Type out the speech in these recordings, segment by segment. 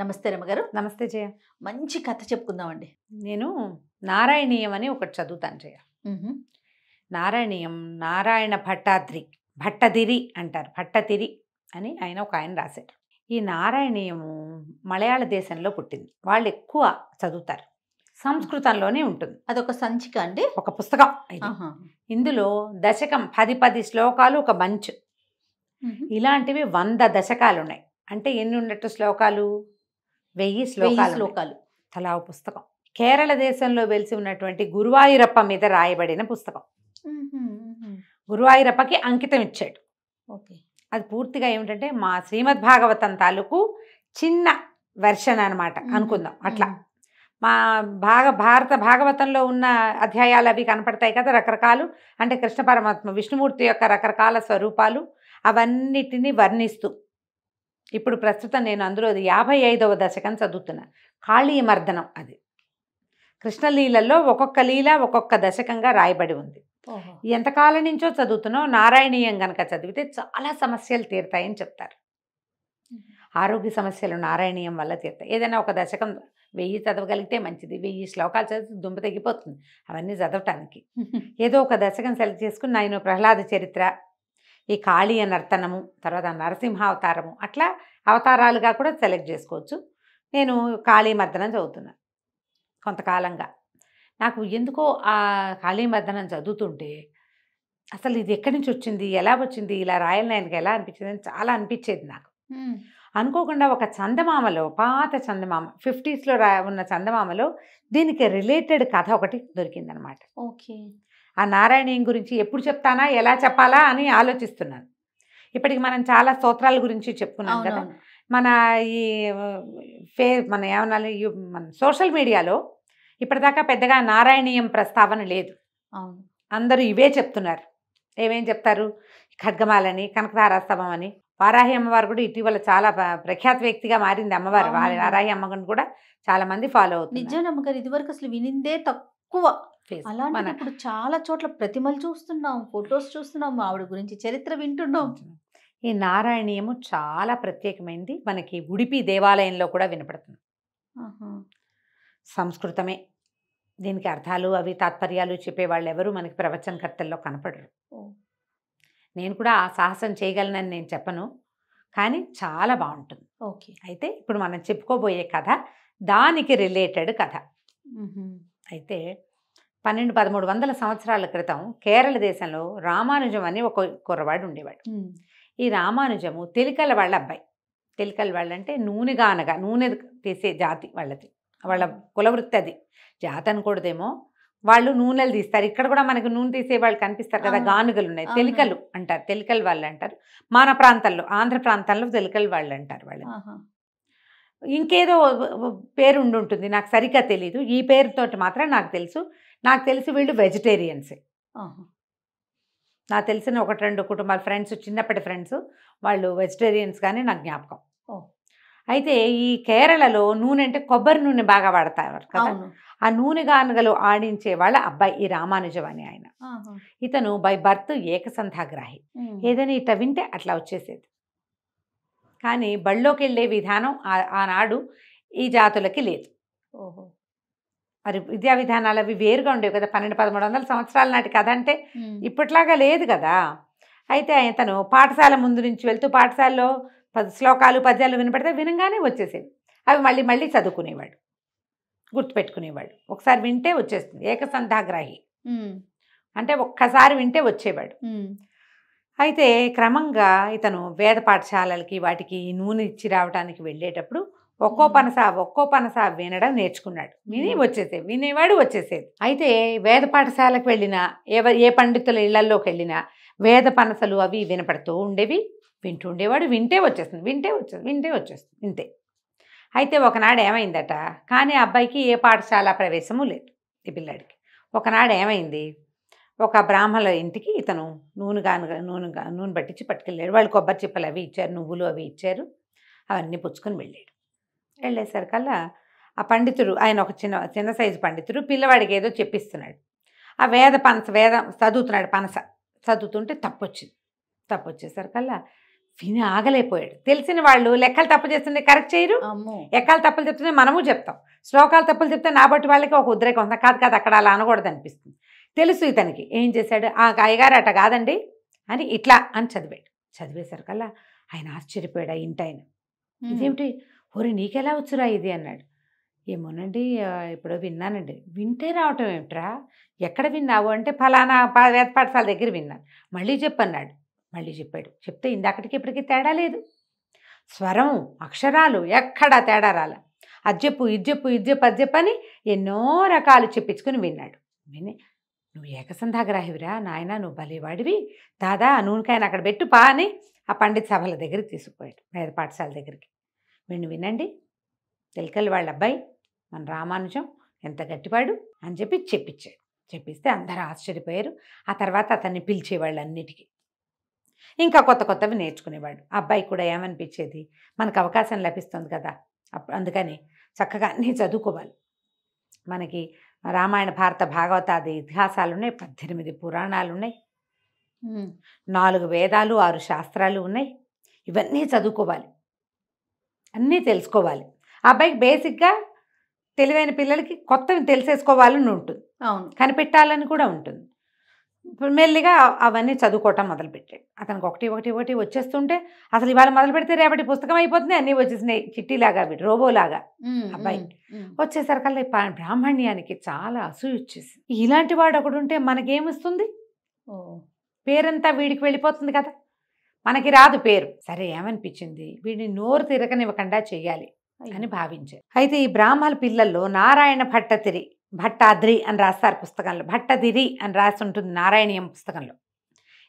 నమస్తే రమగారు నమస్తే జయ మంచి కథ చెప్పుకుందామండి నేను నారాయణీయం అని ఒకటి చదువుతాను జయ నారాయణీయం నారాయణ భట్టాద్రి భట్టదిరి అంటారు భట్టతిరి అని ఆయన ఒక ఆయన రాశారు ఈ నారాయణీయము మలయాళ దేశంలో పుట్టింది వాళ్ళు ఎక్కువ చదువుతారు సంస్కృతంలోనే ఉంటుంది అదొక సంచిక అండి ఒక పుస్తకం ఇందులో దశకం పది పది శ్లోకాలు ఒక మంచు ఇలాంటివి వంద దశకాలు ఉన్నాయి అంటే ఎన్ని ఉన్నట్టు శ్లోకాలు వెయ్యి శ్లోకాలు శ్లోకాలు తలా పుస్తకం కేరళ దేశంలో వెలిసి ఉన్నటువంటి గురువాయూరప్ప మీద రాయబడిన పుస్తకం గురువాయూరప్పకి అంకితం ఇచ్చాడు ఓకే అది పూర్తిగా ఏమిటంటే మా శ్రీమద్ భాగవతం తాలూకు చిన్న వెర్షన్ అనమాట అనుకుందాం అట్లా మా భాగ భారత భాగవతంలో ఉన్న అధ్యాయాలు అవి కనపడతాయి కదా రకరకాలు అంటే కృష్ణ పరమాత్మ విష్ణుమూర్తి యొక్క రకరకాల స్వరూపాలు అవన్నిటిని వర్ణిస్తూ ఇప్పుడు ప్రస్తుతం నేను అందులో యాభై ఐదవ దశకం చదువుతున్నా ఖాళీ మర్దనం అది కృష్ణలీలలో ఒక్కొక్క లీల ఒక్కొక్క దశకంగా రాయబడి ఉంది ఎంతకాలం నుంచో చదువుతున్నా నారాయణీయం గనక చదివితే చాలా సమస్యలు తీరుతాయని చెప్తారు ఆరోగ్య సమస్యలు నారాయణీయం వల్ల తీరుతాయి ఏదైనా ఒక దశకం వెయ్యి చదవగలిగితే మంచిది వెయ్యి శ్లోకాలు చదివితే దుంప తగ్గిపోతుంది అవన్నీ చదవటానికి ఏదో ఒక దశకం సెలెక్ట్ చేసుకుని నేను ప్రహ్లాద చరిత్ర ఈ కాళీయ నర్తనము తర్వాత నరసింహావతారము అట్లా అవతారాలుగా కూడా సెలెక్ట్ చేసుకోవచ్చు నేను కాళీ మర్దనం చదువుతున్నా కొంతకాలంగా నాకు ఎందుకో ఆ కాళీ మర్దనం చదువుతుంటే అసలు ఇది ఎక్కడి నుంచి వచ్చింది ఎలా వచ్చింది ఇలా రాయల్ నాయనకి ఎలా అనిపించింది అని చాలా అనిపించేది నాకు అనుకోకుండా ఒక చందమామలో పాత చందమామ ఫిఫ్టీస్లో రా ఉన్న చందమామలో దీనికి రిలేటెడ్ కథ ఒకటి దొరికిందనమాట ఓకే ఆ నారాయణీయం గురించి ఎప్పుడు చెప్తానా ఎలా చెప్పాలా అని ఆలోచిస్తున్నాను ఇప్పటికి మనం చాలా స్తోత్రాల గురించి చెప్పుకున్నాం కదా మన ఈ ఫే మన ఏమన్నా మన సోషల్ మీడియాలో ఇప్పటిదాకా పెద్దగా నారాయణీయం ప్రస్తావన లేదు అందరూ ఇవే చెప్తున్నారు ఏమేం చెప్తారు ఖడ్గమాలని కనకతారాస్తవం అని వారాహి అమ్మవారు కూడా ఇటీవల చాలా ప్రఖ్యాత వ్యక్తిగా మారింది అమ్మవారు వారాహి అమ్మగారిని కూడా చాలా మంది ఫాలో అవుతుంది నిజం అమ్మగారు ఇదివరకు అసలు వినిందే తక్కువ ఎక్కువ అలాంటి ఇప్పుడు చాలా చోట్ల ప్రతిమలు చూస్తున్నాం ఫొటోస్ చూస్తున్నాం ఆవిడ గురించి చరిత్ర వింటున్నాం ఈ నారాయణీయము చాలా ప్రత్యేకమైంది మనకి ఉడిపి దేవాలయంలో కూడా వినపడుతుంది సంస్కృతమే దీనికి అర్థాలు అవి తాత్పర్యాలు చెప్పేవాళ్ళు ఎవరు మనకి ప్రవచనకర్తల్లో కనపడరు నేను కూడా ఆ సాహసం చేయగలనని నేను చెప్పను కానీ చాలా బాగుంటుంది ఓకే అయితే ఇప్పుడు మనం చెప్పుకోబోయే కథ దానికి రిలేటెడ్ కథ అయితే పన్నెండు పదమూడు వందల సంవత్సరాల క్రితం కేరళ దేశంలో రామానుజం అని ఒక కుర్రవాడు ఉండేవాడు ఈ రామానుజము తెలికల వాళ్ళ అబ్బాయి తెలికల వాళ్ళంటే నూనెగా అనగా నూనె తీసే జాతి వాళ్ళది వాళ్ళ కులవృత్తి అది జాతి అనకూడదేమో వాళ్ళు నూనెలు తీస్తారు ఇక్కడ కూడా మనకు నూనె తీసే వాళ్ళు కనిపిస్తారు కదా గానుగలు ఉన్నాయి తెలికలు అంటారు తెలికల వాళ్ళు అంటారు మన ప్రాంతాల్లో ఆంధ్ర ప్రాంతాల్లో తెలికల వాళ్ళు అంటారు వాళ్ళు ఇంకేదో పేరు ఉంటుంది నాకు సరిగ్గా తెలీదు ఈ పేరుతో మాత్రం నాకు తెలుసు నాకు తెలిసి వీళ్ళు వెజిటేరియన్సే నాకు తెలిసిన ఒకటి రెండు కుటుంబాల ఫ్రెండ్స్ చిన్నప్పటి ఫ్రెండ్స్ వాళ్ళు వెజిటేరియన్స్ కానీ నాకు జ్ఞాపకం అయితే ఈ కేరళలో నూనె అంటే కొబ్బరి నూనె బాగా వాడతారు కదా ఆ నూనె గానగలు ఆడించే వాళ్ళ అబ్బాయి ఈ రామానుజం అని ఆయన ఇతను బై బర్త్ ఏకసంధాగ్రాహి ఏదైనా ఇట్లా వింటే అట్లా వచ్చేసేది కానీ బళ్ళోకి వెళ్ళే విధానం ఆనాడు ఈ జాతులకి లేదు ఓహో మరి విద్యా విధానాలు అవి వేరుగా ఉండేవి కదా పన్నెండు పదమూడు వందల సంవత్సరాల నాటి కథ అంటే ఇప్పట్లాగా లేదు కదా అయితే తను పాఠశాల ముందు నుంచి వెళ్తూ పాఠశాలలో పది శ్లోకాలు పద్యాలు వినపడితే వినగానే వచ్చేసేవి అవి మళ్ళీ మళ్ళీ చదువుకునేవాడు గుర్తుపెట్టుకునేవాడు ఒకసారి వింటే వచ్చేస్తుంది ఏకసంధాగ్రాహి అంటే ఒక్కసారి వింటే వచ్చేవాడు అయితే క్రమంగా ఇతను వేద పాఠశాలలకి వాటికి నూనె ఇచ్చి రావడానికి వెళ్ళేటప్పుడు ఒక్కో పనస ఒక్కో పనస వినడం నేర్చుకున్నాడు విని వచ్చేసేది వినేవాడు వచ్చేసేది అయితే వేద పాఠశాలకు వెళ్ళినా ఎవ ఏ పండితుల ఇళ్లలోకి వెళ్ళినా వేద పనసలు అవి వినపడుతూ ఉండేవి వింటూ ఉండేవాడు వింటే వచ్చేస్తుంది వింటే వచ్చేస్తుంది వింటే వచ్చేస్తుంది ఇంతే అయితే ఒకనాడు ఏమైందట కానీ అబ్బాయికి ఏ పాఠశాల ప్రవేశము లేదు ఈ పిల్లాడికి ఒకనాడు ఏమైంది ఒక బ్రాహ్మణుల ఇంటికి ఇతను నూనె గాను నూనె నూనె పట్టించి పట్టుకెళ్ళాడు వాళ్ళు కొబ్బరి చిప్పలు అవి ఇచ్చారు నువ్వులు అవి ఇచ్చారు అవన్నీ పుచ్చుకొని వెళ్ళాడు వెళ్ళేసరికల్లా ఆ పండితుడు ఆయన ఒక చిన్న చిన్న సైజు పండితుడు పిల్లవాడికి ఏదో చెప్పిస్తున్నాడు ఆ వేద పనస వేద చదువుతున్నాడు పనస చదువుతుంటే తప్పొచ్చింది తప్పు వచ్చేసరికల్లా విని ఆగలేపోయాడు తెలిసిన వాళ్ళు లెక్కలు తప్పు చేస్తుంటే కరెక్ట్ చేయరు ఎక్కలు తప్పులు చెప్తుంటే మనము చెప్తాం శ్లోకాలు తప్పులు చెప్తే నా బట్టి వాళ్ళకి ఒక ఉద్రేకం ఉంది కాదు కాదు అక్కడ అలా అనకూడదు అనిపిస్తుంది తెలుసు ఇతనికి ఏం చేశాడు ఆ అయ్యగారు అట కాదండి అని ఇట్లా అని చదివాడు చదివేసరికల్లా ఆయన ఆశ్చర్యపోయాడు ఆ ఇంటి ఆయన ఇదేమిటి ఓరి నీకెలా వచ్చురా ఇది అన్నాడు ఏమోనండి ఇప్పుడు విన్నానండి వింటే రావటం ఏమిట్రా ఎక్కడ విన్నావు అంటే ఫలానా వేద పాఠశాల దగ్గర విన్నాను మళ్ళీ చెప్పన్నాడు మళ్ళీ చెప్పాడు చెప్తే ఇందాకటికి ఇప్పటికీ తేడా లేదు స్వరం అక్షరాలు ఎక్కడా తేడా రాల అజ్జెప్పు ఇజ్జెప్పు ఇజ్జెప్పు అజ్జెప్పు అని ఎన్నో రకాలు చెప్పించుకుని విన్నాడు విని నువ్వు ఏకసంధాగ్రాహివిరా నాయన నువ్వు బలివాడివి దాదా నూనెకాయన అక్కడ పెట్టు పా అని ఆ పండిత్ సభల దగ్గరికి తీసుకుపోయాడు వేద పాఠశాల దగ్గరికి వీడిని వినండి తెలికల్ వాళ్ళ అబ్బాయి మన రామానుజం ఎంత గట్టిపాడు అని చెప్పి చెప్పించాడు చెప్పిస్తే అందరూ ఆశ్చర్యపోయారు ఆ తర్వాత అతన్ని పిలిచేవాళ్ళు అన్నిటికీ ఇంకా కొత్త కొత్తవి నేర్చుకునేవాడు అబ్బాయి కూడా ఏమనిపించేది మనకు అవకాశం లభిస్తుంది కదా అందుకని చక్కగా అన్నీ చదువుకోవాలి మనకి రామాయణ భారత భాగవతాది ఇతిహాసాలు ఉన్నాయి పద్దెనిమిది పురాణాలు ఉన్నాయి నాలుగు వేదాలు ఆరు శాస్త్రాలు ఉన్నాయి ఇవన్నీ చదువుకోవాలి అన్నీ తెలుసుకోవాలి అబ్బాయికి బేసిక్గా తెలివైన పిల్లలకి కొత్తవి తెలిసేసుకోవాలని ఉంటుంది అవును కనిపెట్టాలని కూడా ఉంటుంది ఇప్పుడు మెల్లిగా అవన్నీ చదువుకోవటం మొదలుపెట్టాడు అతనికి ఒకటి ఒకటి ఒకటి వచ్చేస్తుంటే అసలు ఇవాళ మొదలు పెడితే రేపటి పుస్తకం అయిపోతుంది అన్నీ వచ్చేసినాయి చిట్టిలాగా వీడు రోబోలాగా అబ్బాయి వచ్చేసరికల్లా బ్రాహ్మణ్యానికి చాలా అసూయ వచ్చేసింది ఇలాంటి వాడు ఒకడు ఉంటే మనకేమిస్తుంది పేరంతా వీడికి వెళ్ళిపోతుంది కదా మనకి రాదు పేరు సరే ఏమనిపించింది వీడిని నోరు తిరగనివ్వకుండా చేయాలి అని భావించారు అయితే ఈ బ్రాహ్మణ పిల్లల్లో నారాయణ భట్టతిరి భట్టాద్రి అని రాస్తారు పుస్తకంలో భట్టదిరి అని రాసి ఉంటుంది నారాయణీయం పుస్తకంలో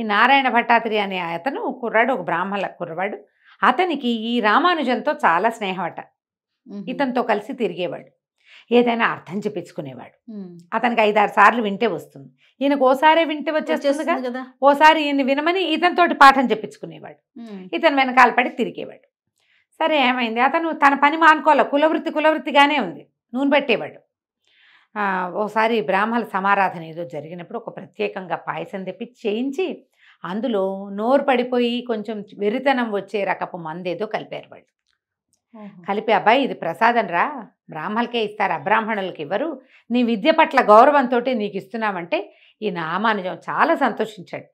ఈ నారాయణ భట్టాద్రి అనే అతను కుర్రాడు ఒక బ్రాహ్మణ కుర్రవాడు అతనికి ఈ రామానుజంతో చాలా స్నేహమట ఇతనితో కలిసి తిరిగేవాడు ఏదైనా అర్థం చెప్పించుకునేవాడు అతనికి ఐదారు సార్లు వింటే వస్తుంది ఈయనకు ఓసారే వింటే వచ్చేస్తుంది కదా ఓసారి ఈయన వినమని తోటి పాఠం చెప్పించుకునేవాడు ఇతను వెనకాల పడి తిరిగేవాడు సరే ఏమైంది అతను తన పని మానుకోవాలి కులవృత్తి కులవృత్తిగానే ఉంది నూనె పెట్టేవాడు ఓసారి బ్రాహ్మణ సమారాధన ఏదో జరిగినప్పుడు ఒక ప్రత్యేకంగా పాయసం తెప్పి చేయించి అందులో నోరు పడిపోయి కొంచెం వెరితనం వచ్చే రకపు మందేదో కలిపారు వాళ్ళు కలిపి అబ్బాయి ఇది ప్రసాదం రా బ్రాహ్మణులకే ఇస్తారు అబ్రాహ్మణులకి ఇవ్వరు నీ విద్య పట్ల గౌరవంతో నీకు ఇస్తున్నామంటే ఈ నామానుజం చాలా సంతోషించాడు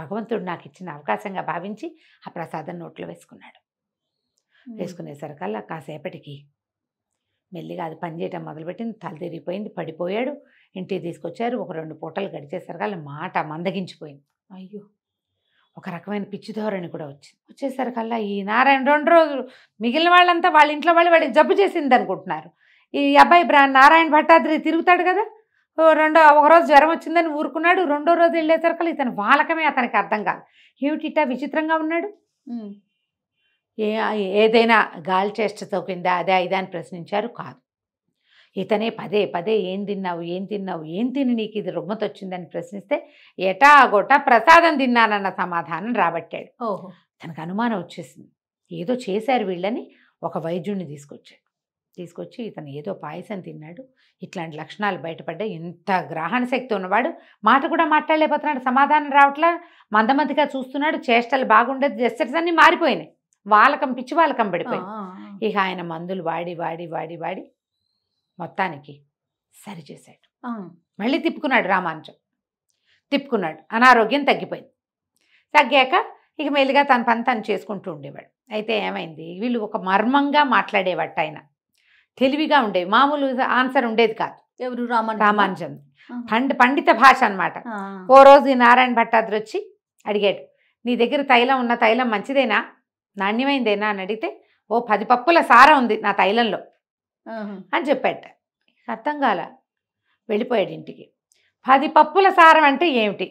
భగవంతుడు నాకు ఇచ్చిన అవకాశంగా భావించి ఆ ప్రసాదం నోట్లో వేసుకున్నాడు వేసుకునేసరికల్లా కాసేపటికి మెల్లిగా అది పనిచేయటం మొదలుపెట్టింది తల తిరిగిపోయింది పడిపోయాడు ఇంటికి తీసుకొచ్చారు ఒక రెండు పూటలు గడిచేసరికి వాళ్ళ మాట మందగించిపోయింది అయ్యో ఒక రకమైన పిచ్చి ధోరణి కూడా వచ్చింది వచ్చేసరికల్లా ఈ నారాయణ రెండు రోజులు మిగిలిన వాళ్ళంతా వాళ్ళ ఇంట్లో వాళ్ళు వాడికి జబ్బు చేసింది అనుకుంటున్నారు ఈ అబ్బాయి బ్రా నారాయణ భట్టాద్రి తిరుగుతాడు కదా రెండో ఒకరోజు జ్వరం వచ్చిందని ఊరుకున్నాడు రెండో రోజు వెళ్ళేసరికి ఇతను వాళ్ళకమే అతనికి అర్థం కాదు ఏమిటి విచిత్రంగా ఉన్నాడు ఏ ఏదైనా గాలి చేష్టతో కింద అదే ఇదా అని ప్రశ్నించారు కాదు ఇతనే పదే పదే ఏం తిన్నావు ఏం తిన్నావు ఏం తిని నీకు ఇది రుగ్మత వచ్చిందని ప్రశ్నిస్తే ఎటా ప్రసాదం తిన్నానన్న సమాధానం రాబట్టాడు ఓహో తనకు అనుమానం వచ్చేసింది ఏదో చేశారు వీళ్ళని ఒక వైద్యుడిని తీసుకొచ్చాడు తీసుకొచ్చి ఇతను ఏదో పాయసం తిన్నాడు ఇట్లాంటి లక్షణాలు బయటపడ్డాయి ఇంత గ్రహణ శక్తి ఉన్నవాడు మాట కూడా మాట్లాడలేకపోతున్నాడు సమాధానం రావట్లా మందమందిగా చూస్తున్నాడు చేష్టలు బాగుండదు జస్టర్స్ అన్నీ మారిపోయినాయి వాళ్ళకం పిచ్చి వాళ్ళకం పడిపోయింది ఇక ఆయన మందులు వాడి వాడి వాడి వాడి మొత్తానికి సరిచేశాడు మళ్ళీ తిప్పుకున్నాడు రామానుజం తిప్పుకున్నాడు అనారోగ్యం తగ్గిపోయింది తగ్గాక ఇక మెల్లిగా తన పని తను చేసుకుంటూ ఉండేవాడు అయితే ఏమైంది వీళ్ళు ఒక మర్మంగా మాట్లాడేవాట ఆయన తెలివిగా ఉండేవి మామూలు ఆన్సర్ ఉండేది కాదు ఎవరు రామాను రామానుజం పండి పండిత భాష అనమాట ఓ రోజు నారాయణ భట్టాద్రి వచ్చి అడిగాడు నీ దగ్గర తైలం ఉన్న తైలం మంచిదేనా నాణ్యమైందేనా అని అడిగితే ఓ పది పప్పుల సారా ఉంది నా తైలంలో అని చెప్పాట అర్థం కాల వెళ్ళిపోయాడు ఇంటికి పది పప్పుల సారం అంటే ఏమిటి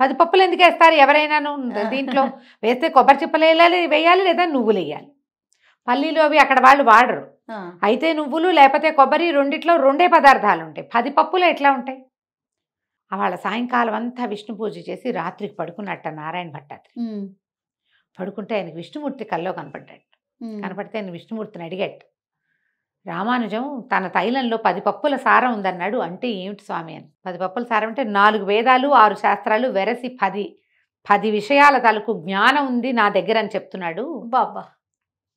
పది పప్పులు ఎందుకు వేస్తారు ఎవరైనాను దీంట్లో వేస్తే కొబ్బరి చిప్పలు వేయాలి వేయాలి లేదా నువ్వులు వేయాలి పల్లీలు అవి అక్కడ వాళ్ళు వాడరు అయితే నువ్వులు లేకపోతే కొబ్బరి రెండిట్లో రెండే పదార్థాలు ఉంటాయి పది పప్పులు ఎట్లా ఉంటాయి వాళ్ళ సాయంకాలం అంతా విష్ణు పూజ చేసి రాత్రికి పడుకున్నట్ట నారాయణ భట్టాత్రి పడుకుంటే ఆయనకు విష్ణుమూర్తి కల్లో కనపడ్డాడు కనపడితే ఆయన విష్ణుమూర్తిని అడిగాడు రామానుజం తన తైలంలో పది పప్పుల సారం ఉందన్నాడు అంటే ఏమిటి స్వామి అని పది పప్పుల సారం అంటే నాలుగు వేదాలు ఆరు శాస్త్రాలు వెరసి పది పది విషయాల తలకు జ్ఞానం ఉంది నా దగ్గర అని చెప్తున్నాడు బాబా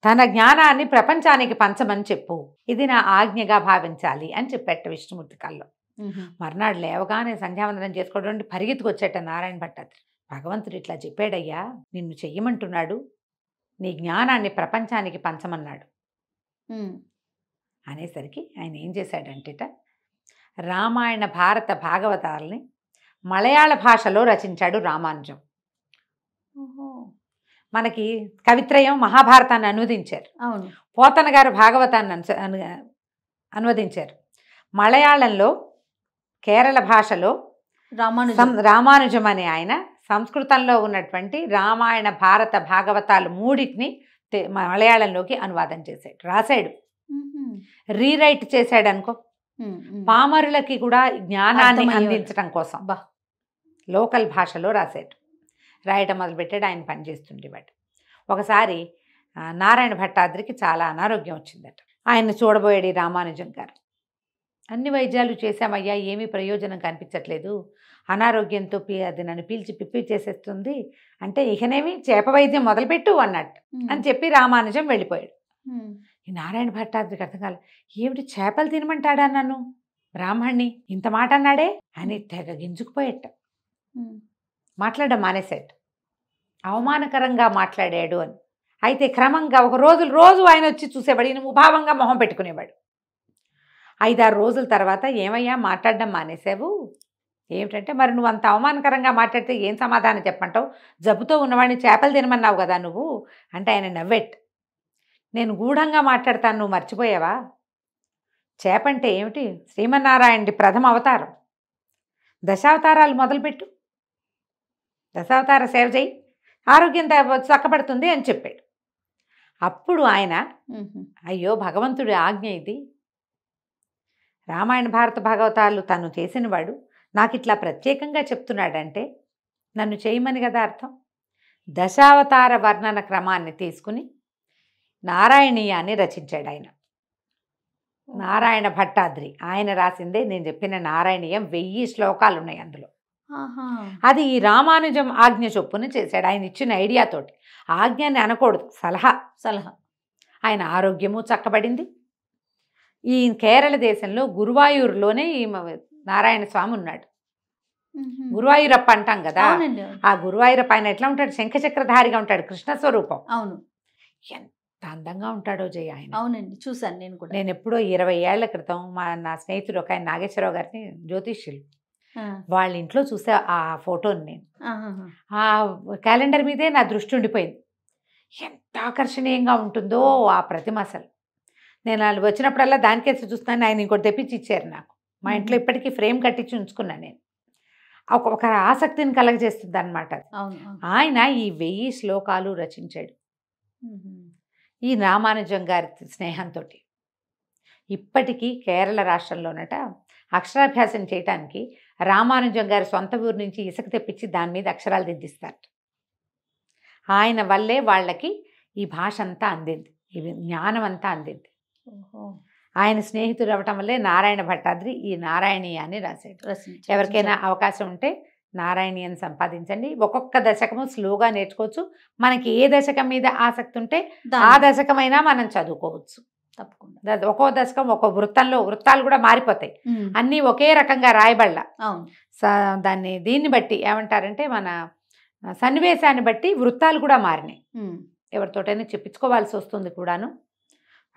తన జ్ఞానాన్ని ప్రపంచానికి పంచమని చెప్పు ఇది నా ఆజ్ఞగా భావించాలి అని చెప్పాట విష్ణుమూర్తి కల్లో మర్నాడు లేవగానే సంధ్యావందనం చేసుకోవడం పరిగెత్తుకొచ్చేట నారాయణ భట్టాద్రి భగవంతుడు ఇట్లా చెప్పాడయ్యా నిన్ను చెయ్యమంటున్నాడు నీ జ్ఞానాన్ని ప్రపంచానికి పంచమన్నాడు అనేసరికి ఆయన ఏం చేశాడంటేట రామాయణ భారత భాగవతాలని మలయాళ భాషలో రచించాడు రామానుజం మనకి కవిత్రయం మహాభారతాన్ని అనువదించారు అవును పోతన గారు భాగవతాన్ని అను అనువదించారు మలయాళంలో కేరళ భాషలో రామానుజం రామానుజం అనే ఆయన సంస్కృతంలో ఉన్నటువంటి రామాయణ భారత భాగవతాలు మూడింటిని మలయాళంలోకి అనువాదం చేశాడు రాశాడు రీరైట్ చేశాడు అనుకో పామరులకి కూడా జ్ఞానాన్ని అందించడం కోసం లోకల్ భాషలో రాశాడు రాయటం మొదలుపెట్టాడు ఆయన పనిచేస్తుండేవాడు ఒకసారి నారాయణ భట్టాద్రికి చాలా అనారోగ్యం వచ్చిందట ఆయన చూడబోయాడు రామానుజం గారు అన్ని వైద్యాలు చేశామయ్యా ఏమీ ప్రయోజనం కనిపించట్లేదు అనారోగ్యంతో అది నన్ను పీల్చి పిప్పి చేసేస్తుంది అంటే ఇకనేమి చేప వైద్యం మొదలుపెట్టు అన్నట్టు అని చెప్పి రామానుజం వెళ్ళిపోయాడు ఈ నారాయణ భట్టాద్రికి అర్థం కాలే ఏమిటి చేపలు తినమంటాడా నన్ను బ్రాహ్మణ్ణి ఇంత మాట అన్నాడే అని తెగ గింజుకుపోయేట మాట్లాడడం మానేసేట అవమానకరంగా మాట్లాడాడు అని అయితే క్రమంగా ఒక రోజు రోజు ఆయన వచ్చి చూసేవాడు ఈయన ఉభావంగా మొహం పెట్టుకునేవాడు ఐదారు రోజుల తర్వాత ఏమయ్యా మాట్లాడడం మానేసావు ఏమిటంటే మరి నువ్వు అంత అవమానకరంగా మాట్లాడితే ఏం సమాధానం చెప్పంటావు జబ్బుతో ఉన్నవాడిని చేపలు తినమన్నావు కదా నువ్వు అంటే ఆయన నవ్వెట్ నేను గూఢంగా మాట్లాడతాను నువ్వు మర్చిపోయావా చేపంటే ఏమిటి శ్రీమన్నారాయణుడి ప్రథమ అవతారం దశావతారాలు మొదలుపెట్టు దశావతార సేవ చేయి ఆరోగ్యం చక్కబడుతుంది అని చెప్పాడు అప్పుడు ఆయన అయ్యో భగవంతుడి ఆజ్ఞ ఇది రామాయణ భారత భాగవతాలు తను చేసినవాడు నాకు ఇట్లా ప్రత్యేకంగా చెప్తున్నాడంటే నన్ను చేయమని కదా అర్థం దశావతార వర్ణన క్రమాన్ని తీసుకుని నారాయణీయాన్ని రచించాడు ఆయన నారాయణ భట్టాద్రి ఆయన రాసిందే నేను చెప్పిన నారాయణీయం వెయ్యి శ్లోకాలు ఉన్నాయి అందులో అది ఈ రామానుజం ఆజ్ఞ చొప్పున చేశాడు ఆయన ఇచ్చిన ఐడియాతోటి ఆజ్ఞాన్ని అనకూడదు సలహా సలహా ఆయన ఆరోగ్యము చక్కబడింది ఈ కేరళ దేశంలో గురువాయూరులోనే నారాయణ స్వామి ఉన్నాడు గురువాయూరప్ప అంటాం కదా ఆ గురువాయూరప్ప ఆయన ఎట్లా ఉంటాడు శంఖచక్రధారిగా ఉంటాడు కృష్ణ స్వరూపం అవును ఎంత అందంగా ఉంటాడో జయ ఆయన అవునండి చూశాను నేను కూడా నేను ఎప్పుడో ఇరవై ఏళ్ల క్రితం మా నా స్నేహితుడు ఒక ఆయన నాగేశ్వరరావు గారిని జ్యోతిష్యులు వాళ్ళ ఇంట్లో చూసే ఆ ఫోటోని నేను ఆ క్యాలెండర్ మీదే నా దృష్టి ఉండిపోయింది ఎంత ఆకర్షణీయంగా ఉంటుందో ఆ ప్రతిమ అసలు నేను వాళ్ళు వచ్చినప్పుడల్లా దానికేసి చూస్తాను ఆయన ఇంకోటి తెప్పించి ఇచ్చారు నాకు మా ఇంట్లో ఇప్పటికీ ఫ్రేమ్ కట్టించి ఉంచుకున్నాను నేను ఒక ఒక ఆసక్తిని కలగజేస్తుంది అనమాట ఆయన ఈ వెయ్యి శ్లోకాలు రచించాడు ఈ రామానుజం గారి స్నేహంతో ఇప్పటికీ కేరళ రాష్ట్రంలోనట అక్షరాభ్యాసం చేయటానికి రామానుజం గారి సొంత ఊరు నుంచి ఇసుక తెప్పించి దాని మీద అక్షరాలు దిద్దిస్తారు ఆయన వల్లే వాళ్ళకి ఈ భాష అంతా అందింది జ్ఞానం అంతా అందింది ఆయన స్నేహితుడు అవ్వటం వల్లే నారాయణ భట్టాద్రి ఈ అని రాశాడు ఎవరికైనా అవకాశం ఉంటే అని సంపాదించండి ఒక్కొక్క దశకము స్లోగా నేర్చుకోవచ్చు మనకి ఏ దశకం మీద ఆసక్తి ఉంటే ఆ దశకమైనా మనం చదువుకోవచ్చు తప్పకుండా ఒక్కో దశకం ఒక్కో వృత్తంలో వృత్తాలు కూడా మారిపోతాయి అన్నీ ఒకే రకంగా రాయబడలా దాన్ని దీన్ని బట్టి ఏమంటారంటే మన సన్నివేశాన్ని బట్టి వృత్తాలు కూడా మారినాయి ఎవరితోటైనా చెప్పించుకోవాల్సి వస్తుంది కూడాను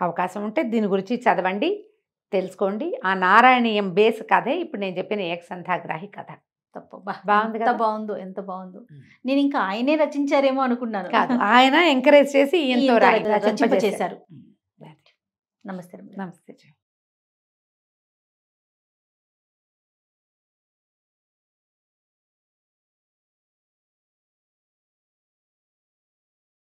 అవకాశం ఉంటే దీని గురించి చదవండి తెలుసుకోండి ఆ నారాయణీయం బేస్ కథే ఇప్పుడు నేను చెప్పిన ఏకసంధాగ్రాహి కథ బాగుంది ఎంత బాగుందో ఎంత బాగుందో నేను ఇంకా ఆయనే రచించారేమో అనుకున్నాను కాదు ఆయన ఎంకరేజ్ చేసి ఎంతో నమస్తే నమస్తే